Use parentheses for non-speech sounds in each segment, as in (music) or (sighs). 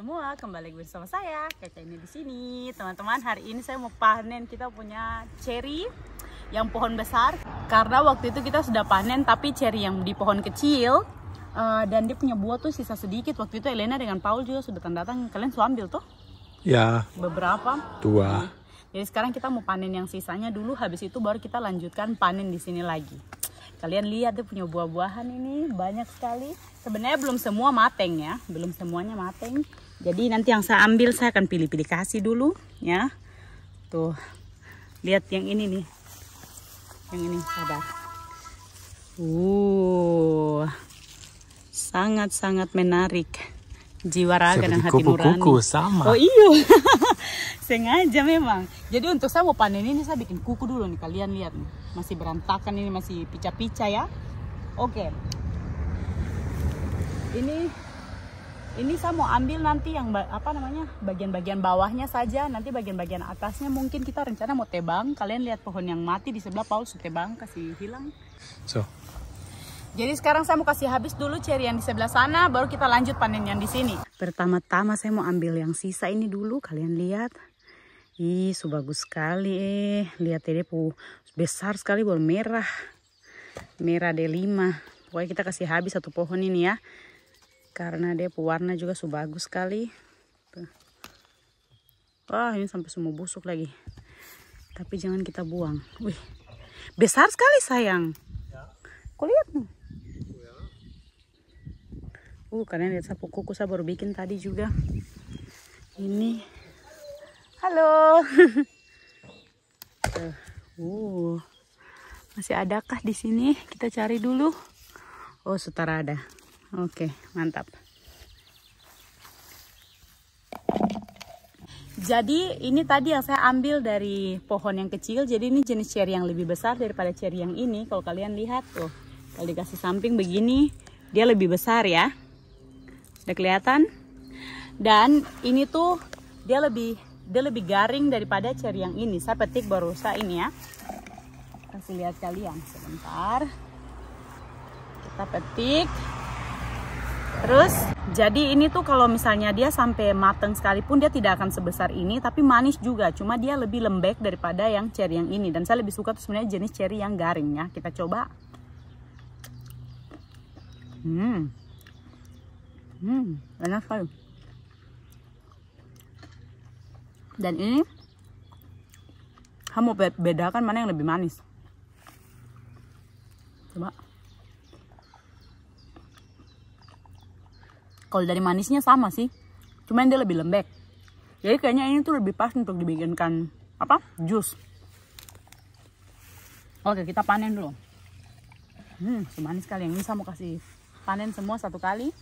semua, kembali bersama saya Caca ini di sini. Teman-teman, hari ini saya mau panen kita punya cherry yang pohon besar karena waktu itu kita sudah panen tapi cherry yang di pohon kecil uh, dan dia punya buah tuh sisa sedikit. Waktu itu Elena dengan Paul juga sudah tanda tangan. Kalian sudah ambil tuh? Ya. Beberapa? Dua. jadi sekarang kita mau panen yang sisanya dulu habis itu baru kita lanjutkan panen di sini lagi. Kalian lihat tuh punya buah-buahan ini banyak sekali. Sebenarnya belum semua mateng ya, belum semuanya mateng. Jadi nanti yang saya ambil saya akan pilih-pilih kasih dulu ya. Tuh. Lihat yang ini nih. Yang ini sabar. Uh. Sangat-sangat menarik. Jiwa raga Seperti dan hati kuku -kuku, nurani. sama. Oh iya. (laughs) sengaja memang. Jadi untuk saya mau panen ini saya bikin kuku dulu nih kalian lihat nih. Masih berantakan ini masih pica-pica ya. Oke. Ini ini saya mau ambil nanti yang apa namanya bagian-bagian bawahnya saja nanti bagian-bagian atasnya mungkin kita rencana mau tebang kalian lihat pohon yang mati di sebelah Paul tebang kasih hilang so jadi sekarang saya mau kasih habis dulu Cherry yang di sebelah sana baru kita lanjut panen yang di sini pertama-tama saya mau ambil yang sisa ini dulu kalian lihat Ih, so bagus sekali eh. Lihat ini deh, pu besar sekali bol merah. Merah D5. Pokoknya kita kasih habis satu pohon ini ya. Karena dia pu warna juga so bagus sekali. Tuh. Wah, ini sampai semua busuk lagi. Tapi jangan kita buang. Wih. Besar sekali, sayang. Ya. Kau lihat nih. Uh, kalian lihat sapu kuku saya baru bikin tadi juga. Ini Halo. Eh, uh, masih adakah di sini? Kita cari dulu. Oh, setara ada. Oke, mantap. Jadi ini tadi yang saya ambil dari pohon yang kecil. Jadi ini jenis cherry yang lebih besar daripada cherry yang ini. Kalau kalian lihat tuh, kalau dikasih samping begini, dia lebih besar ya. Sudah kelihatan? Dan ini tuh dia lebih dia lebih garing daripada ceri yang ini. Saya petik baru saya ini ya. Kasih lihat kalian sebentar. Kita petik. Terus jadi ini tuh kalau misalnya dia sampai mateng sekalipun dia tidak akan sebesar ini tapi manis juga cuma dia lebih lembek daripada yang ceri yang ini dan saya lebih suka tuh sebenarnya jenis ceri yang garing ya kita coba hmm hmm enak sekali dan ini kamu bedakan mana yang lebih manis coba kalau dari manisnya sama sih cuman dia lebih lembek jadi kayaknya ini tuh lebih pas untuk dibikinkan apa jus oke kita panen dulu hmm semanis sekali yang ini saya mau kasih panen semua satu kali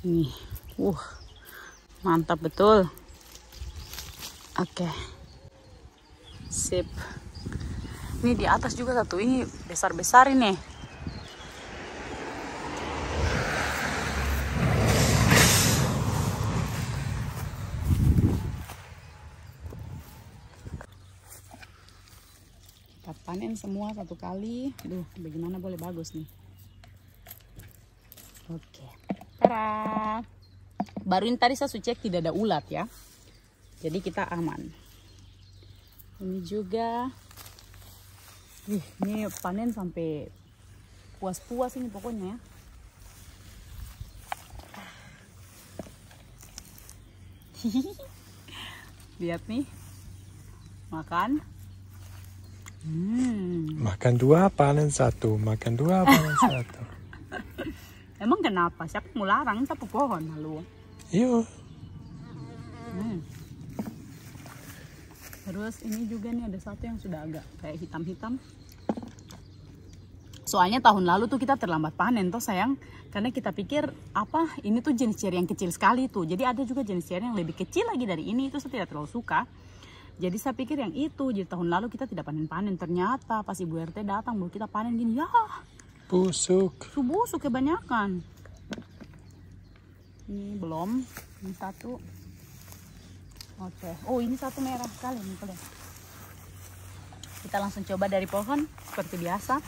nih uh mantap betul oke okay. sip ini di atas juga satu ini besar-besar ini kita panen semua satu kali aduh bagaimana boleh bagus nih oke okay. tarah baru ini tadi saya cek tidak ada ulat ya jadi kita aman ini juga Ih, ini panen sampai puas-puas ini pokoknya ya (laughs) lihat nih makan hmm. makan dua panen satu makan dua panen (laughs) satu emang kenapa siapa melarang siapa pohon malu Yuk. Iya. Hmm. Terus ini juga nih ada satu yang sudah agak kayak hitam-hitam. Soalnya tahun lalu tuh kita terlambat panen tuh sayang. Karena kita pikir apa ini tuh jenis ceri yang kecil sekali tuh. Jadi ada juga jenis ceri yang lebih kecil lagi dari ini itu saya tidak terlalu suka. Jadi saya pikir yang itu, jadi tahun lalu kita tidak panen-panen. Ternyata pas Ibu RT datang, baru kita panen gini, ya. Busuk. Busuk kebanyakan ini belum ini satu oke okay. oh ini satu merah kali ini kalian kita langsung coba dari pohon seperti biasa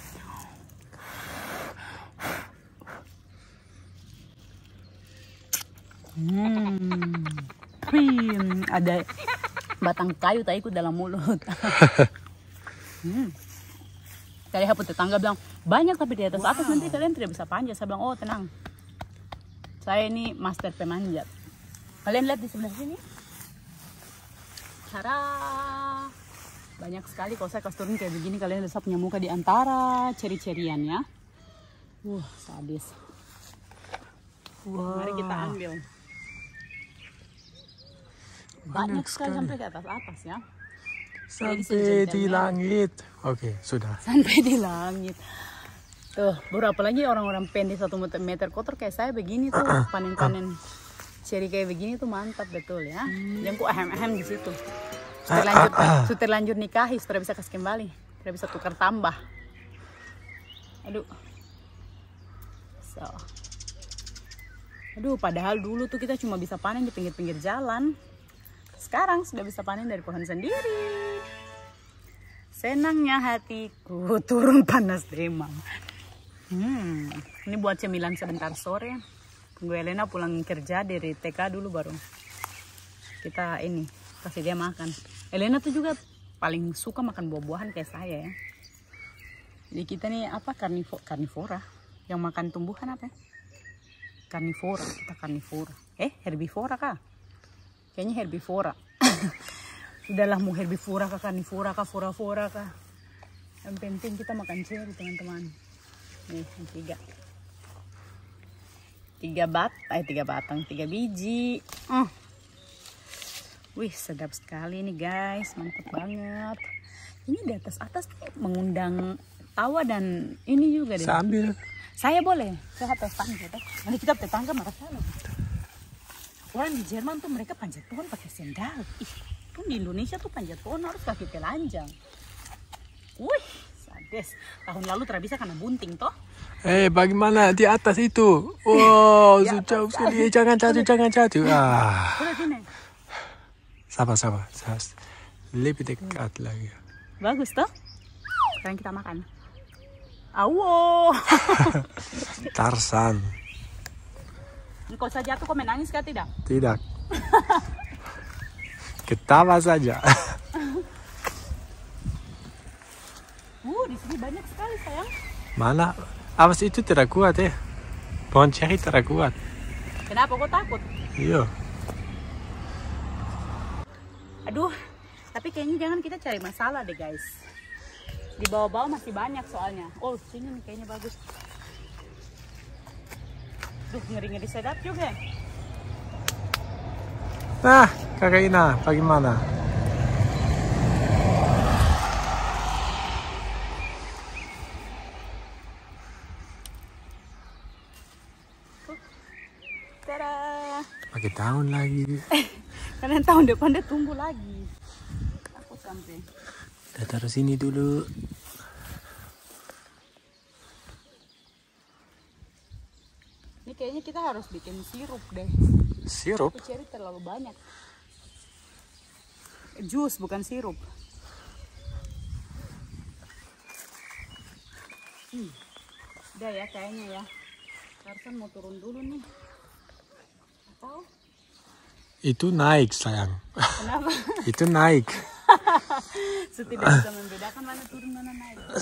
hmm ada batang kayu tak ikut dalam mulut (laughs) hmm. kalian tetangga bilang banyak tapi di atas wow. atas nanti kalian tidak bisa panjat saya bilang oh tenang saya ini master pemanjat kalian lihat di sebelah sini cara banyak sekali kalau saya kasturin kayak begini kalian bisa punya muka di antara ceri-cerian ya uh sadis wow. mari kita ambil banyak, sekali, sampai ke atas atas ya sampai gitu, di langit oke sudah sampai di langit Tuh, baru apalagi orang-orang pendek satu meter kotor kayak saya begini tuh (coughs) panen-panen ceri kayak begini tuh mantap betul ya. Hmm. Yang ku ahem-ahem di situ. Sudah eh, lanjut, sudah eh, eh. lanjut nikahi, sudah bisa kasih kembali, sudah bisa tukar tambah. Aduh. So. Aduh, padahal dulu tuh kita cuma bisa panen di pinggir-pinggir jalan. Sekarang sudah bisa panen dari pohon sendiri. Senangnya hatiku turun panas demam. Hmm, ini buat cemilan sebentar sore. Gue Elena pulang kerja dari TK dulu baru. Kita ini, kasih dia makan. Elena tuh juga paling suka makan buah-buahan kayak saya ya. Jadi kita nih apa karnivo karnivora yang makan tumbuhan apa ya? Karnivora, kita karnivora. Eh, herbivora kah? Kayaknya herbivora. Sudahlah (coughs) mau herbivora kah, karnivora kah, fora-fora kah. Yang penting kita makan ceri teman-teman nih yang tiga tiga bat eh tiga batang tiga biji oh. wih sedap sekali nih guys mantap banget ini di atas atas tuh mengundang tawa dan ini juga deh sambil saya boleh saya atas tangga ya. nanti kita tetangga marah lagi orang di Jerman tuh mereka panjat pohon pakai sendal ih pun di Indonesia tuh panjat pohon harus pakai telanjang wih Des, Tahun lalu bisa karena bunting toh. Eh, hey, bagaimana di atas itu? Wow, ya, (laughs) jauh sekali. Eh, jangan jatuh, jangan jatuh. Ah. Sabar, sabar. Lebih dekat lagi. Bagus toh? Sekarang kita makan. Awo. (laughs) Tarsan. (laughs) Kau saja jatuh kau menangis kan tidak? Tidak. Ketawa saja. sekali sayang. Malah awas itu tidak kuat ya. Pohon ceri tidak kuat. Kenapa kok takut? Iya. Aduh, tapi kayaknya jangan kita cari masalah deh guys. Di bawah-bawah masih banyak soalnya. Oh, sini nih kayaknya bagus. Duh, ngeri-ngeri sedap juga. Nah, Kak Ina, bagaimana? Tara. Pakai tahun lagi. (laughs) Karena tahun depan dia tumbuh lagi. Aku sampai. Kita taruh sini dulu. Ini kayaknya kita harus bikin sirup deh. Sirup? Ceri terlalu banyak. Eh, jus bukan sirup. Hmm. Udah ya kayaknya ya. Tarzan mau turun dulu nih. Oh. Itu naik sayang. Kenapa? (laughs) itu (laughs) naik.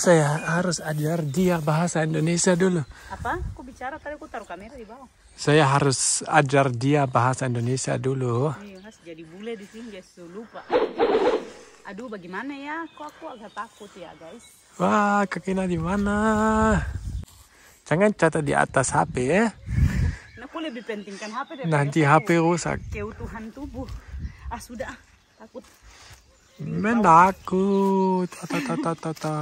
Saya harus ajar dia bahasa Indonesia dulu. Apa? Kau bicara tadi aku taruh kamera di bawah. Saya harus ajar dia bahasa Indonesia dulu. Iya, jadi bule di sini guys. lupa. Aduh, bagaimana ya? Kok aku agak takut ya, guys? Wah, kakinya di mana? Jangan catat di atas HP ya. HP deh. Nanti HP rusak. Kau Tuhan tubuh. Ah sudah, takut. Ta ta ta ta ta.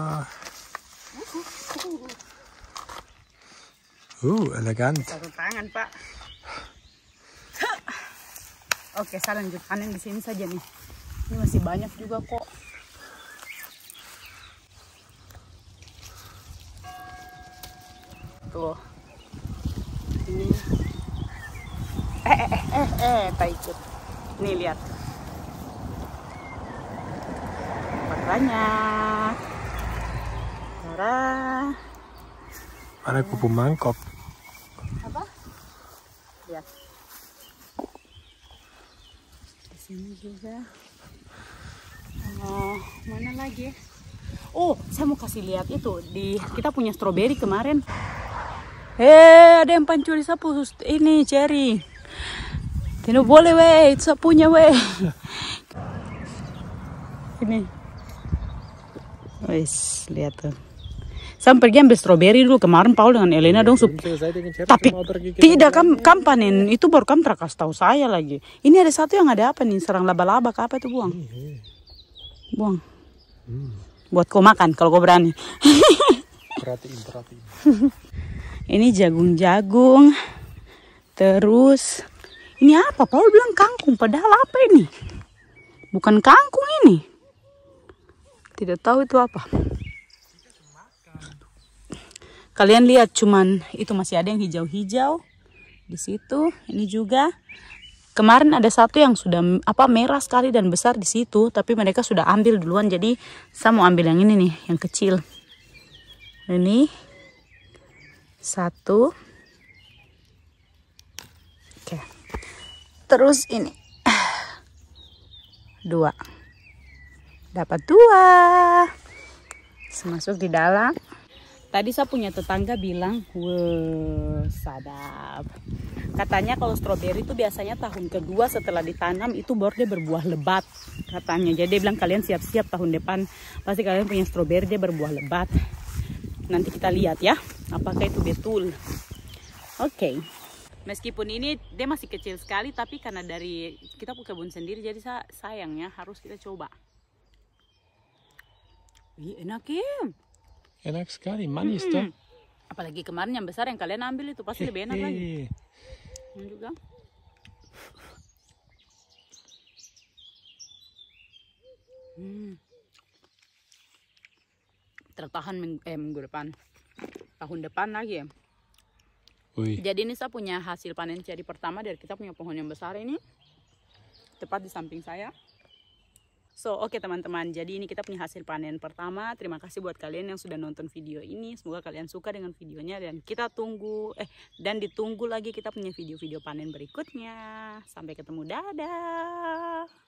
Uh, elegan. Satu tangan pak. Oke, saya lanjut panen di sini saja nih. Ini masih banyak juga kok. Tuh. Eh eh, eh eh eh eh tak nih lihat banyak cara ada kupu mangkok apa lihat di sini juga oh mana lagi oh saya mau kasih lihat itu di kita punya stroberi kemarin eh hey, ada yang pancuri sapu ini cherry ini boleh, weh, itu punya weh. Ini. Wes, lihat tuh. Sampai pergi ambil stroberi dulu kemarin Paul dengan Elena dong sup. Tapi tidak kam kampanin itu baru kamu terkas tahu saya lagi. Ini ada satu yang ada apa nih serang laba-laba apa itu buang? Iya, iya. Buang. Hmm. Buat kau makan kalau kau berani. (laughs) Ini jagung-jagung. Terus ini apa Paul bilang kangkung padahal apa ini bukan kangkung ini tidak tahu itu apa kalian lihat cuman itu masih ada yang hijau-hijau di situ ini juga kemarin ada satu yang sudah apa merah sekali dan besar di situ tapi mereka sudah ambil duluan jadi saya mau ambil yang ini nih yang kecil ini satu terus ini (sighs) dua dapat dua semasuk di dalam tadi saya punya tetangga bilang wow sadap katanya kalau stroberi itu biasanya tahun kedua setelah ditanam itu baru dia berbuah lebat katanya jadi dia bilang kalian siap-siap tahun depan pasti kalian punya stroberi dia berbuah lebat nanti kita lihat ya apakah itu betul oke okay meskipun ini dia masih kecil sekali tapi karena dari kita kebun sendiri jadi sayangnya harus kita coba Ih, enak ya enak sekali manis -hmm. tuh apalagi kemarin yang besar yang kalian ambil itu pasti lebih enak lagi ini juga hmm. tertahan minggu, eh, minggu depan tahun depan lagi ya Ui. Jadi ini saya punya hasil panen ceri pertama dari kita punya pohon yang besar ini. Tepat di samping saya. So, oke okay, teman-teman, jadi ini kita punya hasil panen pertama. Terima kasih buat kalian yang sudah nonton video ini. Semoga kalian suka dengan videonya dan kita tunggu eh dan ditunggu lagi kita punya video-video panen berikutnya. Sampai ketemu. Dadah.